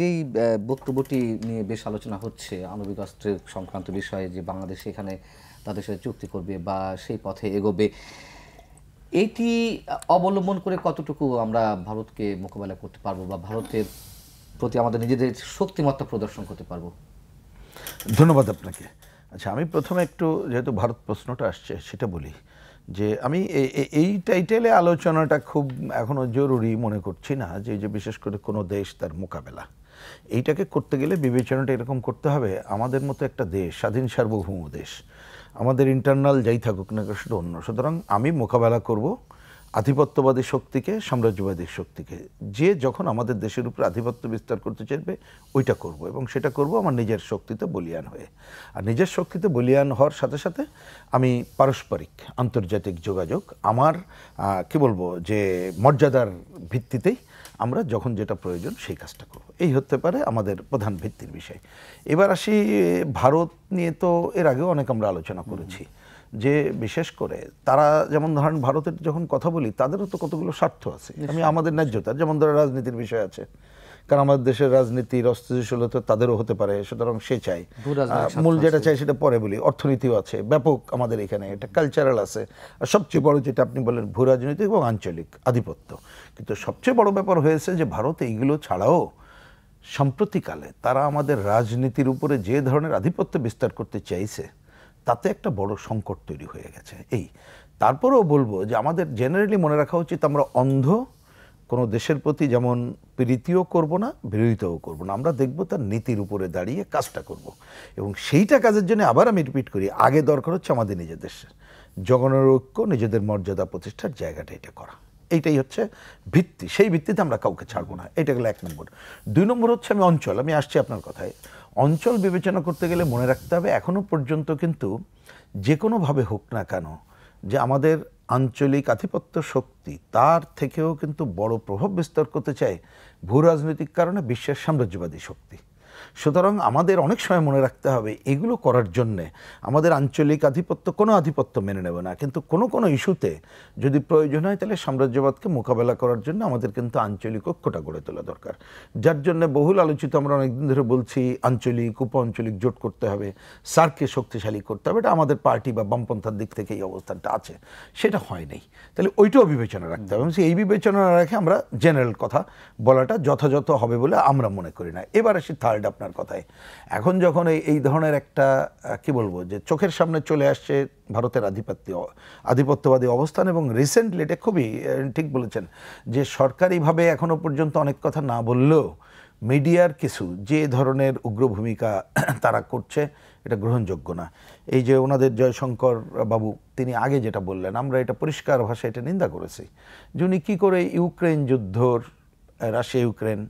যেই বক্তব্যটি নিয়ে বেশ আলোচনা হচ্ছে আণবিক অস্ত্রের সংক্রান্ত বিষয়ে যে বাংলাদেশ এখানে তাদের সাথে চুক্তি করবে বা সেই পথে এগোবে এটি অবলম্বন করে কতটুকু আমরা ভারতকে মোকাবেলা করতে পারবো বা ভারতের প্রতি আমাদের নিজেদের শক্তিমত্তা প্রদর্শন করতে পারবো ধন্যবাদ আপনাকে আচ্ছা আমি প্রথমে একটু যেহেতু ভারত প্রশ্নটা আসছে সেটা বলি যে আমি এই টাইটেলে আলোচনাটা খুব এখনও জরুরি মনে করছি না যে যে বিশেষ করে কোনো দেশ তার মোকাবেলা এইটাকে করতে গেলে বিবেচনাটা এরকম করতে হবে আমাদের মতো একটা দেশ স্বাধীন সার্বভৌম দেশ আমাদের ইন্টারনাল যাই থাকুক না সেটা অন্য সুতরাং আমি মোকাবেলা করব আধিপত্যবাদী শক্তিকে সাম্রাজ্যবাদী শক্তিকে যে যখন আমাদের দেশের উপরে আধিপত্য বিস্তার করতে চাইবে ওইটা করব এবং সেটা করব আমার নিজের শক্তিতে বলিয়ান হয়ে আর নিজের শক্তিতে বলিয়ান হওয়ার সাথে সাথে আমি পারস্পরিক আন্তর্জাতিক যোগাযোগ আমার কি বলবো যে মর্যাদার ভিত্তিতেই আমরা যখন যেটা প্রয়োজন সেই কাজটা করব এই হতে পারে আমাদের প্রধান ভিত্তির বিষয় এবার আসি ভারত নিয়ে তো এর আগেও অনেক আমরা আলোচনা করেছি যে বিশেষ করে তারা যেমন ধরেন ভারতের যখন কথা বলি তাদেরও তো কতগুলো স্বার্থ আছে আমি আমাদের ন্যায্যতা যেমন ধরেন রাজনীতির বিষয় আছে কারণ আমাদের দেশের রাজনীতির অস্থিতিশীলতা তাদেরও হতে পারে সুতরাং সে চাই মূল যেটা চাই সেটা পরে বলি অর্থনীতিও আছে ব্যাপক আমাদের এখানে এটা কালচারাল আছে আর সবচেয়ে বড় যেটা আপনি বলেন ভূ রাজনৈতিক এবং আঞ্চলিক আধিপত্য কিন্তু সবচেয়ে বড় ব্যাপার হয়েছে যে ভারতে এইগুলো ছাড়াও সাম্প্রতিকালে তারা আমাদের রাজনীতির উপরে যে ধরনের আধিপত্য বিস্তার করতে চাইছে তাতে একটা বড় সংকট তৈরি হয়ে গেছে এই তারপরেও বলবো যে আমাদের জেনারেলি মনে রাখা উচিত আমরা অন্ধ কোনো দেশের প্রতি যেমন প্রীতিও করব না বিরোধিতাও করব না আমরা দেখব তার নীতির উপরে দাঁড়িয়ে কাজটা করব। এবং সেইটা কাজের জন্য আবার আমি রিপিট করি আগে দরকার হচ্ছে আমাদের নিজের দেশের জগনের ঐক্য নিজেদের মর্যাদা প্রতিষ্ঠার জায়গাটা এটা করা এইটাই হচ্ছে ভিত্তি সেই ভিত্তিতে আমরা কাউকে ছাড়বো না এটা গেলে এক নম্বর দুই নম্বর হচ্ছে আমি অঞ্চল আমি আসছি আপনার কথায় অঞ্চল বিবেচনা করতে গেলে মনে রাখতে হবে এখনও পর্যন্ত কিন্তু যে কোনোভাবে হোক না কেন যে আমাদের আঞ্চলিক আধিপত্য শক্তি তার থেকেও কিন্তু বড় প্রভাব বিস্তার করতে চায় ভূরাজনৈতিক কারণে বিশ্বের সাম্রাজ্যবাদী শক্তি সুতরাং আমাদের অনেক সময় মনে রাখতে হবে এগুলো করার জন্যে আমাদের আঞ্চলিক আধিপত্য কোনো আধিপত্য মেনে নেবে না কিন্তু কোনো কোনো ইস্যুতে যদি প্রয়োজন হয় তাহলে সাম্রাজ্যবাদকে মোকাবেলা করার জন্য আমাদের কিন্তু আঞ্চলিক ঐক্যটা গড়ে তোলা দরকার যার জন্য বহুল আলোচিত আমরা অনেকদিন ধরে বলছি আঞ্চলিক উপ আঞ্চলিক জোট করতে হবে সার্কে শক্তিশালী করতে হবে এটা আমাদের পার্টি বা বামপন্থার দিক থেকে এই অবস্থানটা আছে সেটা হয় নাই তাহলে ওইটাও বিবেচনা রাখতে হবে এই বিবেচনা রাখে আমরা জেনারেল কথা বলাটা যথাযথ হবে বলে আমরা মনে করি না এবার আসি থার্ড আপনার কথায় এখন যখন এই এই ধরনের একটা কি বলবো যে চোখের সামনে চলে আসছে ভারতের আধিপত্য আধিপত্যবাদী অবস্থান এবং রিসেন্টলি এটা খুবই ঠিক বলেছেন যে সরকারিভাবে এখনও পর্যন্ত অনেক কথা না বললেও মিডিয়ার কিছু যে ধরনের উগ্র ভূমিকা তারা করছে এটা গ্রহণযোগ্য না এই যে ওনাদের জয়শঙ্কর বাবু তিনি আগে যেটা বললেন আমরা এটা পরিষ্কার ভাষায় এটা নিন্দা করেছি যে উনি কী করে ইউক্রেন যুদ্ধর রাশিয়া ইউক্রেন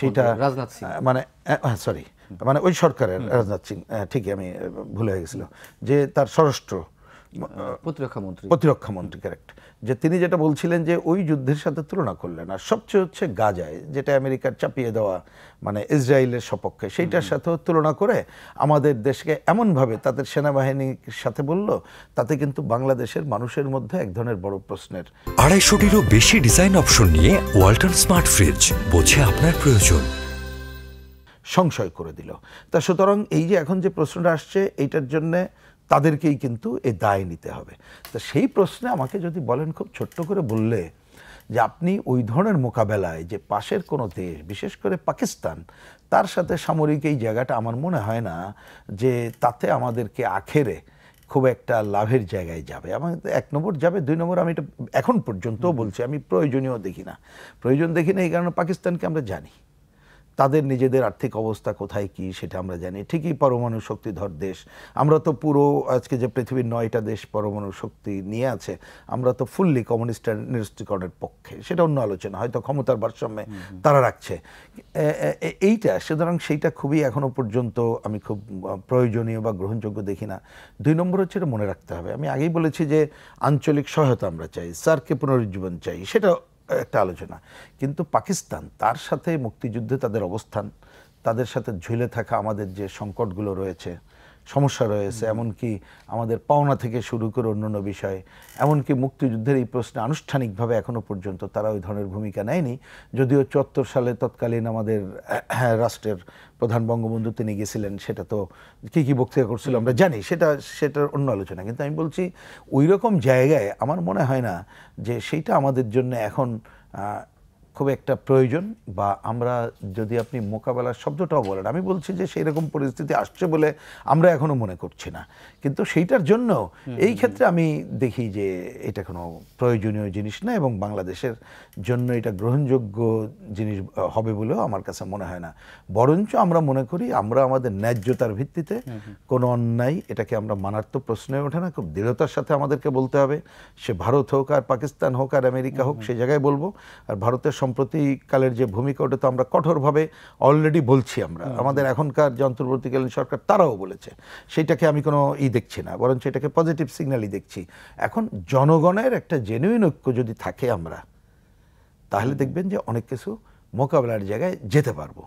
সেটা রাজনাথ মানে সরি মানে ওই সরকারের রাজনাথ সিং ঠিকই আমি ভুলে হয়ে গেছিল যে তার স্বরাষ্ট্র প্রতিরক্ষা মন্ত্রী প্রতিরক্ষা মন্ত্রী কারেক্ট যে তিনি যেটা বলছিলেন যে ওই যুদ্ধের সাথে তুলনা করলেন আর সবচেয়ে হচ্ছে গাজায় যেটা আমেরিকার চাপিয়ে দেওয়া মানে ইসরায়েলের সপক্ষে সেইটার সাথেও তুলনা করে আমাদের দেশকে এমনভাবে তাদের সেনাবাহিনীর সাথে বলল তাতে কিন্তু বাংলাদেশের মানুষের মধ্যে এক ধরনের বড় প্রশ্নের আড়াইশোটিরও বেশি ডিজাইন অপশন নিয়ে ওয়াল্টন স্মার্ট ফ্রিজ বোঝে আপনার প্রয়োজন সংশয় করে দিল তা সুতরাং এই যে এখন যে প্রশ্নটা আসছে এইটার জন্যে তাদেরকেই কিন্তু এ দায় নিতে হবে তো সেই প্রশ্নে আমাকে যদি বলেন খুব ছোট্ট করে বললে যে আপনি ওই ধরনের মোকাবেলায় যে পাশের কোনো দেশ বিশেষ করে পাকিস্তান তার সাথে সামরিক এই জায়গাটা আমার মনে হয় না যে তাতে আমাদেরকে আখেরে খুব একটা লাভের জায়গায় যাবে আমার এক নম্বর যাবে দুই নম্বর আমি এটা এখন পর্যন্তও বলছি আমি প্রয়োজনীয় দেখি না প্রয়োজন দেখি না এই কারণে পাকিস্তানকে আমরা জানি তাদের নিজেদের আর্থিক অবস্থা কোথায় কি সেটা আমরা জানি ঠিকই পরমাণু শক্তিধর দেশ আমরা তো পুরো আজকে যে পৃথিবীর নয়টা দেশ পরমাণু শক্তি নিয়ে আছে আমরা তো ফুললি কমিউনিস্ট নিরস্ত্রীকরণের পক্ষে সেটা অন্য আলোচনা হয়তো ক্ষমতার ভারসাম্যে তারা রাখছে এইটা সুতরাং সেইটা খুবই এখনও পর্যন্ত আমি খুব প্রয়োজনীয় বা গ্রহণযোগ্য দেখি না দুই নম্বর হচ্ছে এটা মনে রাখতে হবে আমি আগেই বলেছি যে আঞ্চলিক সহায়তা আমরা চাই সার্কে পুনরুজ্জীবন চাই সেটা একটা আলোচনা কিন্তু পাকিস্তান তার সাথে মুক্তিযুদ্ধে তাদের অবস্থান তাদের সাথে ঝুলে থাকা আমাদের যে সংকটগুলো রয়েছে সমস্যা রয়েছে এমনকি আমাদের পাওনা থেকে শুরু করে অন্যান্য বিষয়ে এমনকি মুক্তিযুদ্ধের এই প্রশ্নে আনুষ্ঠানিকভাবে এখনও পর্যন্ত তারা ওই ধরনের ভূমিকা নেয়নি যদিও চুয়াত্তর সালে তৎকালীন আমাদের রাষ্ট্রের প্রধান বঙ্গবন্ধু তিনি গেছিলেন সেটা তো কী কী বক্তৃতা করছিল আমরা জানি সেটা সেটার অন্য আলোচনা কিন্তু আমি বলছি ওই রকম জায়গায় আমার মনে হয় না যে সেইটা আমাদের জন্য এখন খুব একটা প্রয়োজন বা আমরা যদি আপনি মোকাবেলার শব্দটাও বলেন আমি বলছি যে সেই রকম পরিস্থিতি আসছে বলে আমরা এখনো মনে করছি না কিন্তু সেইটার জন্য এই ক্ষেত্রে আমি দেখি যে এটা কোনো প্রয়োজনীয় জিনিস না এবং বাংলাদেশের জন্য এটা গ্রহণযোগ্য জিনিস হবে বলেও আমার কাছে মনে হয় না বরঞ্চ আমরা মনে করি আমরা আমাদের ন্যায্যতার ভিত্তিতে কোনো অন্যায় এটাকে আমরা মানার তো প্রশ্নই ওঠে না খুব দৃঢ়তার সাথে আমাদেরকে বলতে হবে সে ভারত হোক আর পাকিস্তান হোক আর আমেরিকা হোক সে জায়গায় বলবো আর ভারতের সম্প্রতিকালের যে ভূমিকা ওটা তো আমরা কঠোরভাবে অলরেডি বলছি আমরা আমাদের এখনকার যে অন্তর্বর্তীকালীন সরকার তারাও বলেছে সেটাকে আমি কোনো ই দেখছি না বরঞ্চ এটাকে পজিটিভ সিগন্যালই দেখছি এখন জনগণের একটা জেনুইন ঐক্য যদি থাকে আমরা তাহলে দেখবেন যে অনেক কিছু মোকাবেলার জায়গায় যেতে পারবো